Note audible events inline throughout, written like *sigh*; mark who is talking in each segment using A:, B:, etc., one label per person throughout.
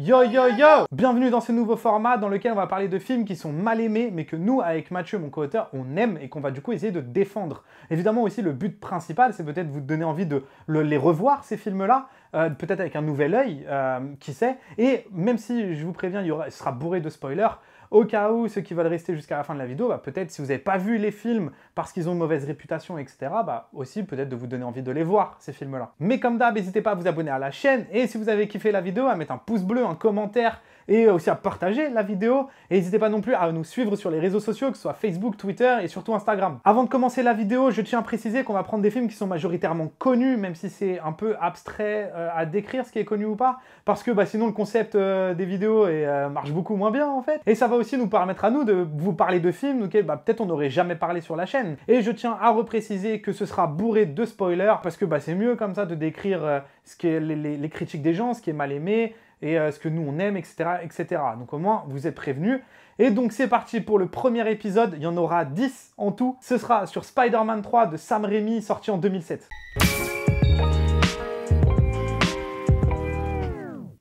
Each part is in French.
A: Yo yo yo Bienvenue dans ce nouveau format dans lequel on va parler de films qui sont mal aimés mais que nous, avec Mathieu, mon co-auteur, on aime et qu'on va du coup essayer de défendre. Évidemment aussi le but principal c'est peut-être vous donner envie de les revoir ces films-là, euh, peut-être avec un nouvel œil, euh, qui sait. Et même si je vous préviens, il, y aura, il sera bourré de spoilers, au cas où ceux qui veulent rester jusqu'à la fin de la vidéo, bah, peut-être si vous n'avez pas vu les films parce qu'ils ont une mauvaise réputation, etc., bah, aussi peut-être de vous donner envie de les voir, ces films-là. Mais comme d'hab, n'hésitez pas à vous abonner à la chaîne et si vous avez kiffé la vidéo, à mettre un pouce bleu, un commentaire et euh, aussi à partager la vidéo. Et n'hésitez pas non plus à nous suivre sur les réseaux sociaux, que ce soit Facebook, Twitter et surtout Instagram. Avant de commencer la vidéo, je tiens à préciser qu'on va prendre des films qui sont majoritairement connus, même si c'est un peu abstrait euh, à décrire ce qui est connu ou pas, parce que bah, sinon le concept euh, des vidéos marche beaucoup moins bien en fait. Et ça va nous permettre à nous de vous parler de films auxquels bah, peut-être on n'aurait jamais parlé sur la chaîne. Et je tiens à repréciser que ce sera bourré de spoilers parce que bah, c'est mieux comme ça de décrire euh, ce qui les, critiques des gens, ce qui est mal aimé et euh, ce que nous on aime, etc., etc. Donc au moins vous êtes prévenus. Et donc c'est parti pour le premier épisode, il y en aura 10 en tout. Ce sera sur Spider-Man 3 de Sam Raimi sorti en 2007.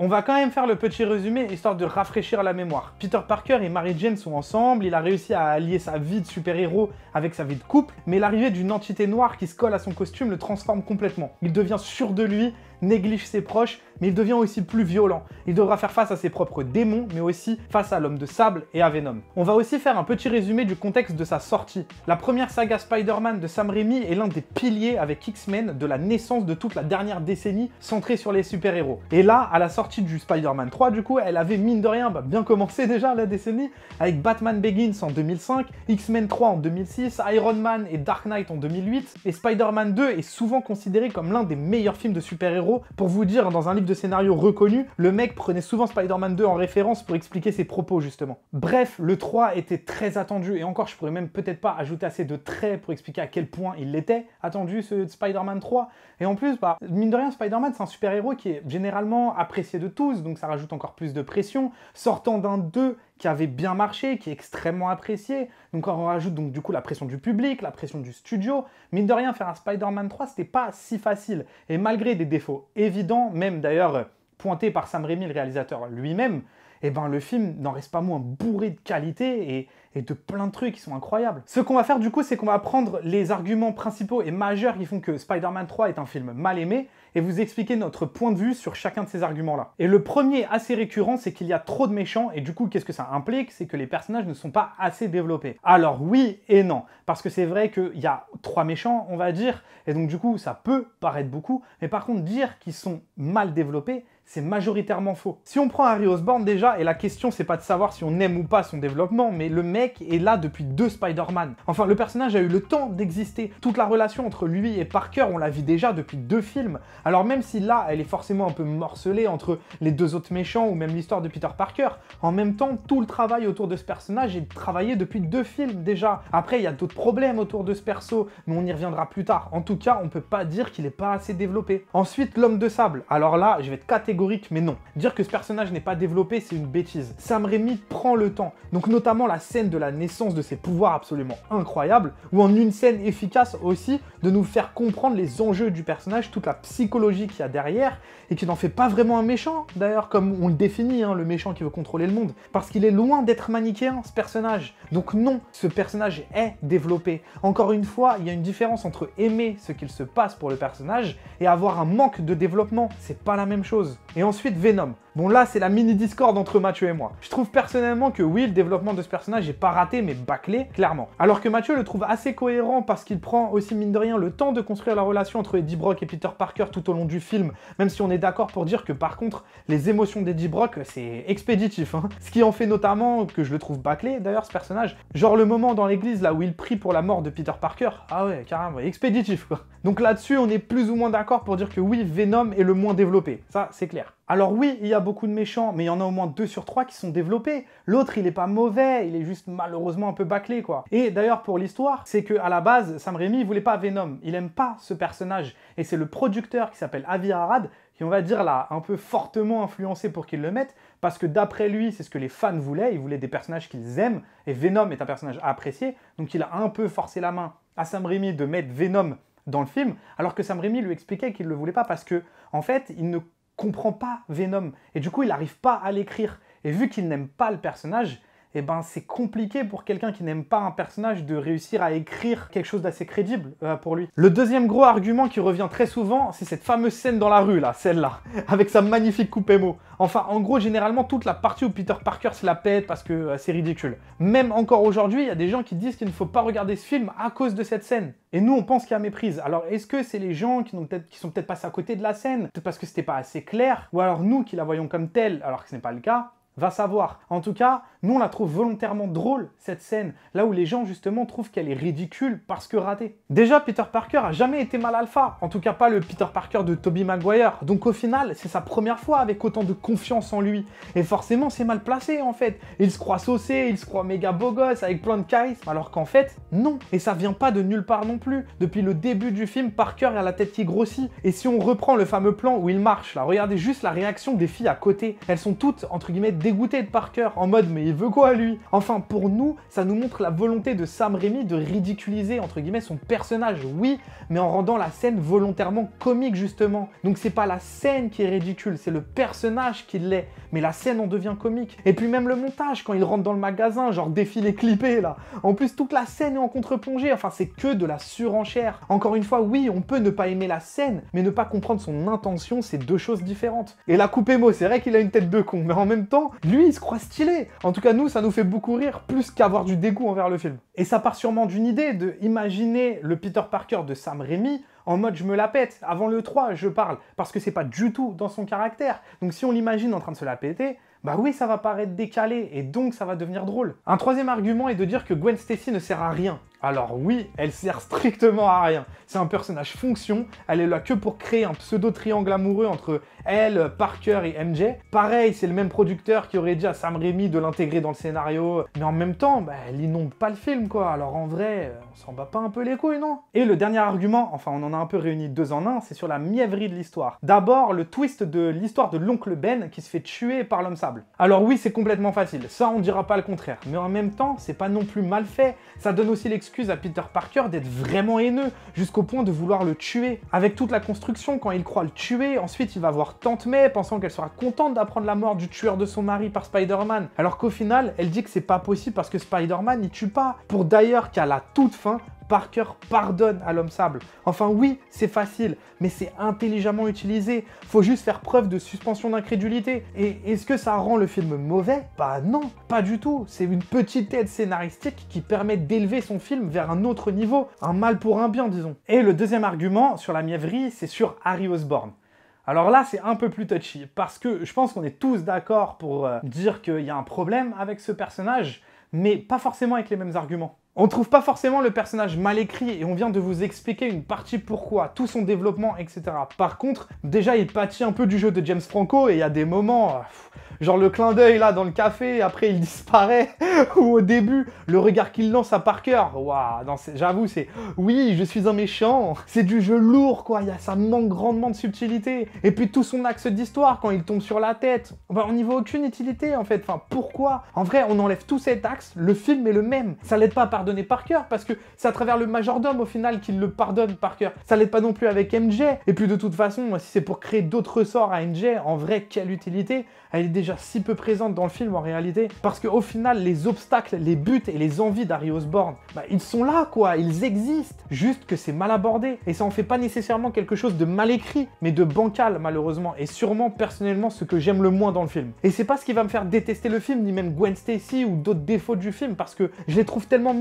A: On va quand même faire le petit résumé, histoire de rafraîchir la mémoire. Peter Parker et Mary Jane sont ensemble, il a réussi à allier sa vie de super-héros avec sa vie de couple, mais l'arrivée d'une entité noire qui se colle à son costume le transforme complètement. Il devient sûr de lui, néglige ses proches, mais il devient aussi plus violent. Il devra faire face à ses propres démons, mais aussi face à l'homme de sable et à Venom. On va aussi faire un petit résumé du contexte de sa sortie. La première saga Spider-Man de Sam Raimi est l'un des piliers avec X-Men de la naissance de toute la dernière décennie centrée sur les super-héros. Et là, à la sortie du Spider-Man 3, du coup, elle avait mine de rien bah, bien commencé déjà la décennie, avec Batman Begins en 2005, X-Men 3 en 2006, Iron Man et Dark Knight en 2008, et Spider-Man 2 est souvent considéré comme l'un des meilleurs films de super-héros pour vous dire, hein, dans un livre de scénario reconnu, le mec prenait souvent Spider-Man 2 en référence pour expliquer ses propos, justement. Bref, le 3 était très attendu, et encore, je pourrais même peut-être pas ajouter assez de traits pour expliquer à quel point il l'était, attendu ce Spider-Man 3. Et en plus, bah, mine de rien, Spider-Man, c'est un super-héros qui est généralement apprécié de tous, donc ça rajoute encore plus de pression. Sortant d'un 2 qui avait bien marché, qui est extrêmement apprécié. Donc on rajoute donc du coup la pression du public, la pression du studio. Mine de rien, faire un Spider-Man 3, c'était pas si facile. Et malgré des défauts évidents, même d'ailleurs pointés par Sam Raimi, le réalisateur lui-même, eh ben, le film n'en reste pas moins bourré de qualité et, et, de plein de trucs qui sont incroyables. Ce qu'on va faire du coup, c'est qu'on va prendre les arguments principaux et majeurs qui font que Spider-Man 3 est un film mal aimé et vous expliquer notre point de vue sur chacun de ces arguments-là. Et le premier assez récurrent, c'est qu'il y a trop de méchants, et du coup, qu'est-ce que ça implique C'est que les personnages ne sont pas assez développés. Alors oui et non, parce que c'est vrai qu'il y a trois méchants, on va dire, et donc du coup, ça peut paraître beaucoup, mais par contre, dire qu'ils sont mal développés, c'est majoritairement faux. Si on prend Harry Osborn déjà, et la question c'est pas de savoir si on aime ou pas son développement, mais le mec est là depuis deux Spider-Man. Enfin, le personnage a eu le temps d'exister. Toute la relation entre lui et Parker, on la vit déjà depuis deux films. Alors même si là, elle est forcément un peu morcelée entre les deux autres méchants ou même l'histoire de Peter Parker, en même temps, tout le travail autour de ce personnage est travaillé depuis deux films déjà. Après, il y a d'autres problèmes autour de ce perso, mais on y reviendra plus tard. En tout cas, on peut pas dire qu'il est pas assez développé. Ensuite, l'homme de sable. Alors là, je vais te catégoriser mais non. Dire que ce personnage n'est pas développé, c'est une bêtise. Sam Raimi prend le temps, donc notamment la scène de la naissance de ses pouvoirs absolument incroyables, ou en une scène efficace aussi, de nous faire comprendre les enjeux du personnage, toute la psychologie qu'il y a derrière, et qui n'en fait pas vraiment un méchant, d'ailleurs, comme on le définit, hein, le méchant qui veut contrôler le monde, parce qu'il est loin d'être manichéen, ce personnage. Donc non, ce personnage est développé. Encore une fois, il y a une différence entre aimer ce qu'il se passe pour le personnage et avoir un manque de développement, c'est pas la même chose. Et ensuite Venom. Bon là, c'est la mini discorde entre Mathieu et moi. Je trouve personnellement que oui, le développement de ce personnage est pas raté, mais bâclé, clairement. Alors que Mathieu le trouve assez cohérent parce qu'il prend aussi, mine de rien, le temps de construire la relation entre Eddie Brock et Peter Parker tout au long du film, même si on est d'accord pour dire que par contre, les émotions d'Eddie Brock, c'est expéditif. Hein. Ce qui en fait notamment que je le trouve bâclé, d'ailleurs, ce personnage. Genre le moment dans l'église, là où il prie pour la mort de Peter Parker. Ah ouais, carrément, expéditif, quoi. Donc là-dessus, on est plus ou moins d'accord pour dire que oui, Venom est le moins développé. Ça, c'est clair. Alors oui, il y a beaucoup de méchants, mais il y en a au moins 2 sur 3 qui sont développés. L'autre, il n'est pas mauvais, il est juste malheureusement un peu bâclé quoi. Et d'ailleurs pour l'histoire, c'est que à la base, Sam Raimi voulait pas Venom, il aime pas ce personnage et c'est le producteur qui s'appelle Avi Arad qui on va dire là un peu fortement influencé pour qu'il le mette parce que d'après lui, c'est ce que les fans voulaient, ils voulaient des personnages qu'ils aiment et Venom est un personnage apprécié, donc il a un peu forcé la main à Sam Raimi de mettre Venom dans le film, alors que Sam Raimi lui expliquait qu'il ne le voulait pas parce que, en fait, il ne comprend pas Venom. Et du coup, il n'arrive pas à l'écrire. Et vu qu'il n'aime pas le personnage, et eh ben, c'est compliqué pour quelqu'un qui n'aime pas un personnage de réussir à écrire quelque chose d'assez crédible euh, pour lui. Le deuxième gros argument qui revient très souvent, c'est cette fameuse scène dans la rue, là, celle-là, *laughs* avec sa magnifique coupe émo. Enfin, en gros, généralement, toute la partie où Peter Parker se la pète parce que euh, c'est ridicule. Même encore aujourd'hui, il y a des gens qui disent qu'il ne faut pas regarder ce film à cause de cette scène. Et nous, on pense qu'il y a méprise. Alors, est-ce que c'est les gens qui, sont peut-être passés à côté de la scène, peut parce que c'était pas assez clair, ou alors nous qui la voyons comme telle, alors que ce n'est pas le cas Va savoir. En tout cas, nous on la trouve volontairement drôle, cette scène, là où les gens justement trouvent qu'elle est ridicule parce que ratée. Déjà, Peter Parker a jamais été mal alpha, en tout cas pas le Peter Parker de toby Maguire, donc au final, c'est sa première fois avec autant de confiance en lui, et forcément c'est mal placé en fait. Il se croit saucé, il se croit méga beau gosse, avec plein de charisme, alors qu'en fait, non. Et ça vient pas de nulle part non plus. Depuis le début du film, Parker a la tête qui grossit, et si on reprend le fameux plan où il marche, là, regardez juste la réaction des filles à côté, elles sont toutes, entre guillemets, dégoûté de Parker, en mode mais il veut quoi lui Enfin pour nous, ça nous montre la volonté de Sam Raimi de ridiculiser entre guillemets son personnage, oui, mais en rendant la scène volontairement comique justement. Donc c'est pas la scène qui est ridicule, c'est le personnage qui l'est, mais la scène en devient comique. Et puis même le montage, quand il rentre dans le magasin, genre défilé clippé là. En plus toute la scène est en contre-plongée, enfin c'est que de la surenchère. Encore une fois, oui, on peut ne pas aimer la scène, mais ne pas comprendre son intention, c'est deux choses différentes. Et la coupe mot, c'est vrai qu'il a une tête de con, mais en même temps, lui, il se croit stylé. En tout cas, nous, ça nous fait beaucoup rire, plus qu'avoir du dégoût envers le film. Et ça part sûrement d'une idée de imaginer le Peter Parker de Sam Raimi en mode je me la pète, avant le 3, je parle, parce que c'est pas du tout dans son caractère. Donc si on l'imagine en train de se la péter, bah oui, ça va paraître décalé, et donc ça va devenir drôle. Un troisième argument est de dire que Gwen Stacy ne sert à rien. Alors oui, elle sert strictement à rien. C'est un personnage fonction, elle est là que pour créer un pseudo-triangle amoureux entre elle, Parker et MJ. Pareil, c'est le même producteur qui aurait dit à Sam Raimi de l'intégrer dans le scénario, mais en même temps, bah, elle inonde pas le film quoi, alors en vrai, on s'en bat pas un peu les couilles non Et le dernier argument, enfin on en a un peu réuni deux en un, c'est sur la mièvrerie de l'histoire. D'abord, le twist de l'histoire de l'oncle Ben qui se fait tuer par l'homme sable. Alors oui, c'est complètement facile, ça on dira pas le contraire, mais en même temps, c'est pas non plus mal fait, ça donne aussi l'excuse excuse à Peter Parker d'être vraiment haineux, jusqu'au point de vouloir le tuer. Avec toute la construction, quand il croit le tuer, ensuite il va voir Tante May, pensant qu'elle sera contente d'apprendre la mort du tueur de son mari par Spider-Man, alors qu'au final, elle dit que c'est pas possible parce que Spider-Man n'y tue pas. Pour d'ailleurs qu'à la toute fin, Parker pardonne à l'homme sable. Enfin oui, c'est facile, mais c'est intelligemment utilisé. Faut juste faire preuve de suspension d'incrédulité. Et est-ce que ça rend le film mauvais Bah non, pas du tout. C'est une petite aide scénaristique qui permet d'élever son film vers un autre niveau, un mal pour un bien disons. Et le deuxième argument sur la mièvrerie, c'est sur Harry Osborne. Alors là, c'est un peu plus touchy, parce que je pense qu'on est tous d'accord pour euh, dire qu'il y a un problème avec ce personnage, mais pas forcément avec les mêmes arguments. On trouve pas forcément le personnage mal écrit et on vient de vous expliquer une partie pourquoi, tout son développement, etc. Par contre, déjà il pâtit un peu du jeu de James Franco et il y a des moments, euh, genre le clin d'œil là dans le café, après il *laughs* disparaît, ou au début, le regard qu'il lance à Parker, waouh, j'avoue c'est « oui, je suis un méchant », c'est du jeu lourd quoi, y a, ça manque grandement de subtilité, et puis tout son axe d'histoire quand il tombe sur la tête, on n'y voit aucune utilité en fait, enfin pourquoi En vrai, on enlève tout cet axe, le film est le même, ça l'aide pas par cœur parce que c'est à travers le majordome au final qu'il le pardonne par cœur Ça l'aide pas non plus avec MJ. Et puis de toute façon, moi si c'est pour créer d'autres ressorts à MJ, en vrai, quelle utilité Elle est déjà si peu présente dans le film en réalité parce que au final, les obstacles, les buts et les envies d'Harry Osborne, bah, ils sont là quoi, ils existent. Juste que c'est mal abordé et ça en fait pas nécessairement quelque chose de mal écrit, mais de bancal malheureusement et sûrement personnellement ce que j'aime le moins dans le film. Et c'est pas ce qui va me faire détester le film ni même Gwen Stacy ou d'autres défauts du film parce que je les trouve tellement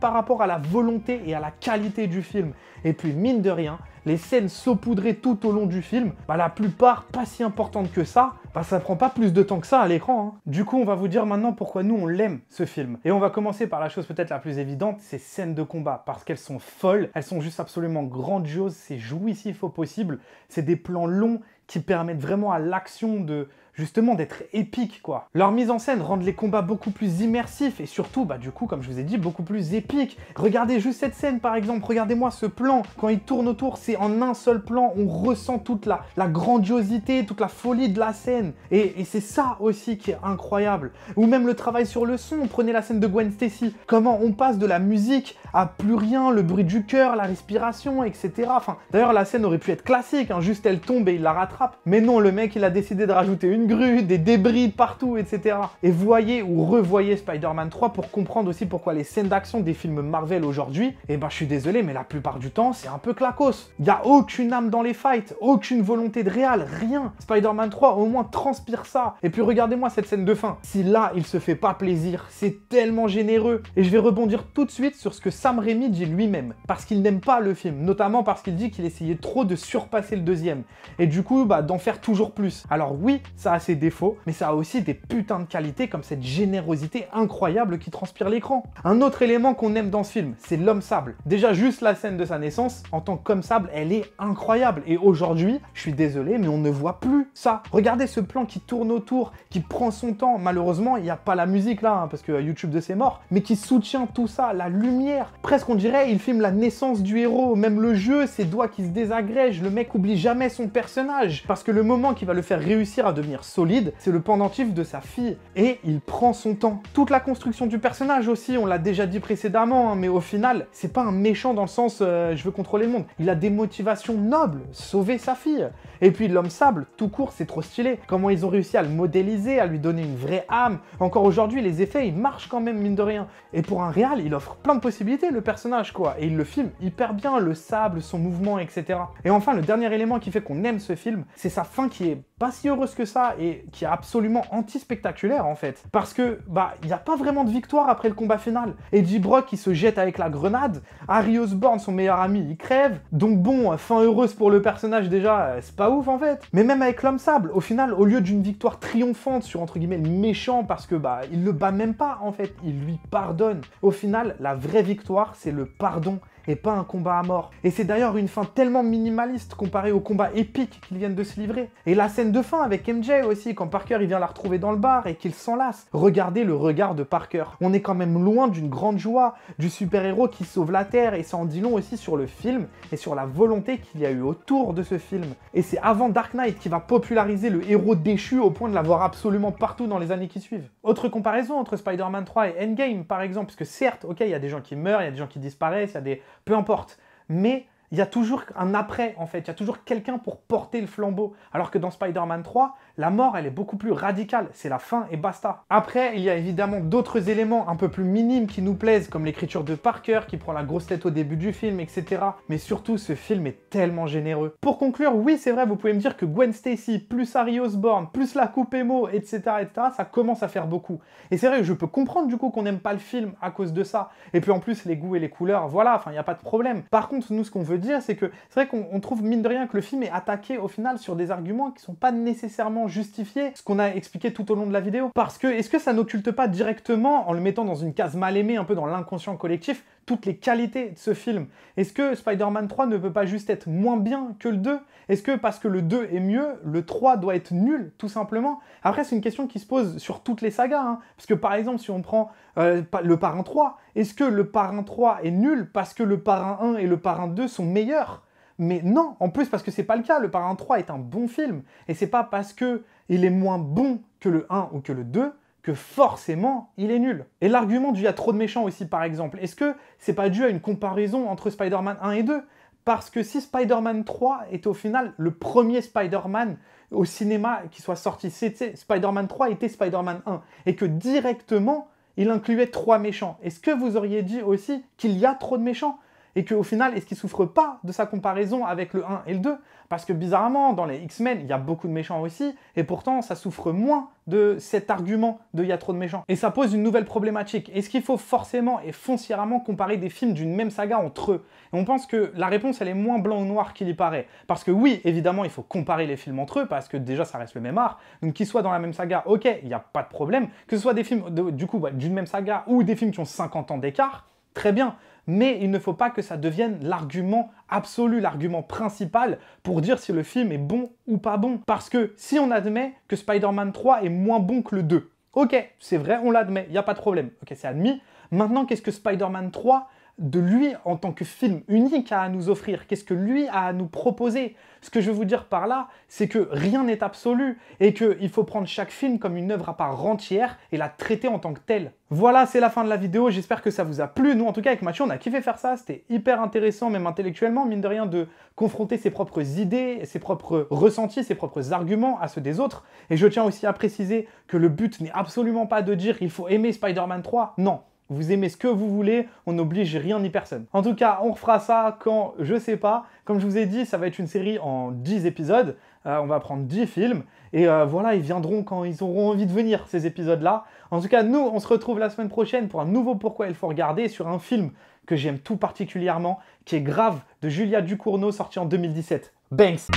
A: par rapport à la volonté et à la qualité du film. Et puis mine de rien, les scènes saupoudrées tout au long du film, bah, la plupart pas si importantes que ça, bah, ça prend pas plus de temps que ça à l'écran. Hein. Du coup, on va vous dire maintenant pourquoi nous on l'aime ce film. Et on va commencer par la chose peut-être la plus évidente, ces scènes de combat, parce qu'elles sont folles, elles sont juste absolument grandioses, c'est jouissif au possible, c'est des plans longs, permettent vraiment à l'action de justement d'être épique quoi. Leur mise en scène rend les combats beaucoup plus immersifs et surtout bah du coup comme je vous ai dit beaucoup plus épique Regardez juste cette scène par exemple, regardez-moi ce plan, quand il tourne autour c'est en un seul plan, on ressent toute la, grandiosité, toute la folie de la scène et, et c'est ça aussi qui est incroyable. Ou même le travail sur le son, prenez la scène de Gwen Stacy, comment on passe de la musique a plus rien, le bruit du cœur, la respiration, etc. Enfin, d'ailleurs, la scène aurait pu être classique, hein. juste elle tombe et il la rattrape. Mais non, le mec, il a décidé de rajouter une grue, des débris partout, etc. Et voyez ou revoyez Spider-Man 3 pour comprendre aussi pourquoi les scènes d'action des films Marvel aujourd'hui, eh ben, je suis désolé, mais la plupart du temps, c'est un peu clacos. Il n'y a aucune âme dans les fights, aucune volonté de réal, rien. Spider-Man 3, au moins, transpire ça. Et puis, regardez-moi cette scène de fin. Si là, il se fait pas plaisir, c'est tellement généreux. Et je vais rebondir tout de suite sur ce que Sam Raimi dit lui-même, parce qu'il n'aime pas le film, notamment parce qu'il dit qu'il essayait trop de surpasser le deuxième, et du coup bah, d'en faire toujours plus. Alors oui, ça a ses défauts, mais ça a aussi des putains de qualités comme cette générosité incroyable qui transpire l'écran. Un autre élément qu'on aime dans ce film, c'est l'homme sable. Déjà juste la scène de sa naissance, en tant qu'homme sable, elle est incroyable, et aujourd'hui, je suis désolé, mais on ne voit plus ça. Regardez ce plan qui tourne autour, qui prend son temps, malheureusement il n'y a pas la musique là, hein, parce que YouTube de ses morts, mais qui soutient tout ça, la lumière, Presque on dirait, il filme la naissance du héros, même le jeu, ses doigts qui se désagrègent, le mec oublie jamais son personnage, parce que le moment qui va le faire réussir à devenir solide, c'est le pendentif de sa fille. Et il prend son temps. Toute la construction du personnage aussi, on l'a déjà dit précédemment, hein, mais au final, c'est pas un méchant dans le sens euh, je veux contrôler le monde. Il a des motivations nobles, sauver sa fille. Et puis l'homme sable, tout court, c'est trop stylé. Comment ils ont réussi à le modéliser, à lui donner une vraie âme. Encore aujourd'hui, les effets, ils marchent quand même, mine de rien. Et pour un réal, il offre plein de possibilités le personnage quoi, et il le filme hyper bien, le sable, son mouvement, etc. Et enfin, le dernier élément qui fait qu'on aime ce film, c'est sa fin qui est pas si heureuse que ça et qui est absolument anti-spectaculaire en fait. Parce que, bah, il n'y a pas vraiment de victoire après le combat final. Eddie Brock qui se jette avec la grenade, Harry Osborn, son meilleur ami, il crève. Donc bon, fin heureuse pour le personnage déjà, euh, c'est pas ouf en fait. Mais même avec l'homme sable, au final, au lieu d'une victoire triomphante sur entre guillemets le méchant parce que bah, il le bat même pas en fait, il lui pardonne. Au final, la vraie victoire, c'est le pardon et pas un combat à mort. Et c'est d'ailleurs une fin tellement minimaliste comparée au combat épique qu'ils viennent de se livrer. Et la scène de fin avec MJ aussi, quand Parker il vient la retrouver dans le bar et qu'il s'enlace. Regardez le regard de Parker. On est quand même loin d'une grande joie, du super-héros qui sauve la Terre et ça en dit long aussi sur le film et sur la volonté qu'il y a eu autour de ce film. Et c'est avant Dark Knight qui va populariser le héros déchu au point de l'avoir absolument partout dans les années qui suivent. Autre comparaison entre Spider-Man 3 et Endgame par exemple, parce que certes, ok, il y a des gens qui meurent, il y a des gens qui disparaissent, il y a des peu importe. Mais il y a toujours un après, en fait. Il y a toujours quelqu'un pour porter le flambeau. Alors que dans Spider-Man 3, la mort, elle est beaucoup plus radicale. C'est la fin et basta. Après, il y a évidemment d'autres éléments un peu plus minimes qui nous plaisent, comme l'écriture de Parker, qui prend la grosse tête au début du film, etc. Mais surtout, ce film est tellement généreux. Pour conclure, oui, c'est vrai, vous pouvez me dire que Gwen Stacy, plus Harry Osborn, plus la coupe émo, etc., etc., ça commence à faire beaucoup. Et c'est vrai que je peux comprendre, du coup, qu'on n'aime pas le film à cause de ça. Et puis, en plus, les goûts et les couleurs, voilà, enfin, il n'y a pas de problème. Par contre, nous, ce qu'on veut c'est que c'est vrai qu'on trouve mine de rien que le film est attaqué au final sur des arguments qui sont pas nécessairement justifiés, ce qu'on a expliqué tout au long de la vidéo. Parce que est-ce que ça n'occulte pas directement, en le mettant dans une case mal aimée, un peu dans l'inconscient collectif, toutes les qualités de ce film. Est-ce que Spider-Man 3 ne peut pas juste être moins bien que le 2 Est-ce que parce que le 2 est mieux, le 3 doit être nul, tout simplement Après, c'est une question qui se pose sur toutes les sagas. Hein. parce que par exemple, si on prend euh, le Parrain 3, est-ce que le Parrain 3 est nul parce que le Parrain 1 et le Parrain 2 sont meilleurs mais non, en plus parce que c'est pas le cas, le Parrain 3 est un bon film et c'est pas parce que il est moins bon que le 1 ou que le 2 que forcément, il est nul. Et l'argument du il y a trop de méchants aussi, par exemple, est-ce que c'est pas dû à une comparaison entre Spider-Man 1 et 2 Parce que si Spider-Man 3 est au final le premier Spider-Man au cinéma qui soit sorti, Spider-Man 3 était Spider-Man 1, et que directement, il incluait trois méchants, est-ce que vous auriez dit aussi qu'il y a trop de méchants et qu'au final, est-ce qu'il souffre pas de sa comparaison avec le 1 et le 2 Parce que bizarrement, dans les X-Men, il y a beaucoup de méchants aussi, et pourtant, ça souffre moins de cet argument de il y a trop de méchants. Et ça pose une nouvelle problématique. Est-ce qu'il faut forcément et foncièrement comparer des films d'une même saga entre eux Et on pense que la réponse, elle est moins blanc ou noir qu'il y paraît. Parce que oui, évidemment, il faut comparer les films entre eux, parce que déjà, ça reste le même art. Donc, qu'ils soient dans la même saga, ok, il n'y a pas de problème. Que ce soit des films, du coup, d'une même saga ou des films qui ont 50 ans d'écart, très bien mais il ne faut pas que ça devienne l'argument absolu, l'argument principal pour dire si le film est bon ou pas bon. Parce que si on admet que Spider-Man 3 est moins bon que le 2, ok, c'est vrai, on l'admet, il n'y a pas de problème, ok, c'est admis. Maintenant, qu'est-ce que Spider-Man 3 de lui en tant que film unique à nous offrir, qu'est-ce que lui a à nous proposer. Ce que je veux vous dire par là, c'est que rien n'est absolu et qu'il faut prendre chaque film comme une œuvre à part entière et la traiter en tant que telle. Voilà, c'est la fin de la vidéo, j'espère que ça vous a plu. Nous, en tout cas, avec Mathieu, on a kiffé faire ça, c'était hyper intéressant, même intellectuellement, mine de rien, de confronter ses propres idées, ses propres ressentis, ses propres arguments à ceux des autres. Et je tiens aussi à préciser que le but n'est absolument pas de dire qu'il faut aimer Spider-Man 3, non. Vous aimez ce que vous voulez, on n'oblige rien ni personne. En tout cas, on refera ça quand je sais pas. Comme je vous ai dit, ça va être une série en 10 épisodes. Euh, on va prendre 10 films. Et euh, voilà, ils viendront quand ils auront envie de venir, ces épisodes-là. En tout cas, nous, on se retrouve la semaine prochaine pour un nouveau Pourquoi il faut regarder sur un film que j'aime tout particulièrement, qui est Grave de Julia Ducournau, sorti en 2017. Banks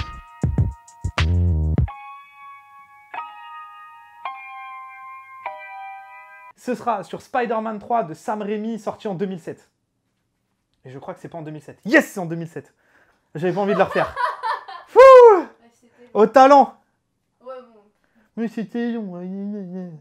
A: ce sera sur Spider-Man 3 de Sam Raimi, sorti en 2007. Et je crois que c'est pas en 2007. Yes, c'est en 2007. J'avais pas envie de le refaire. *laughs* Fou Au talent. Ouais, bon. Mais c'était long.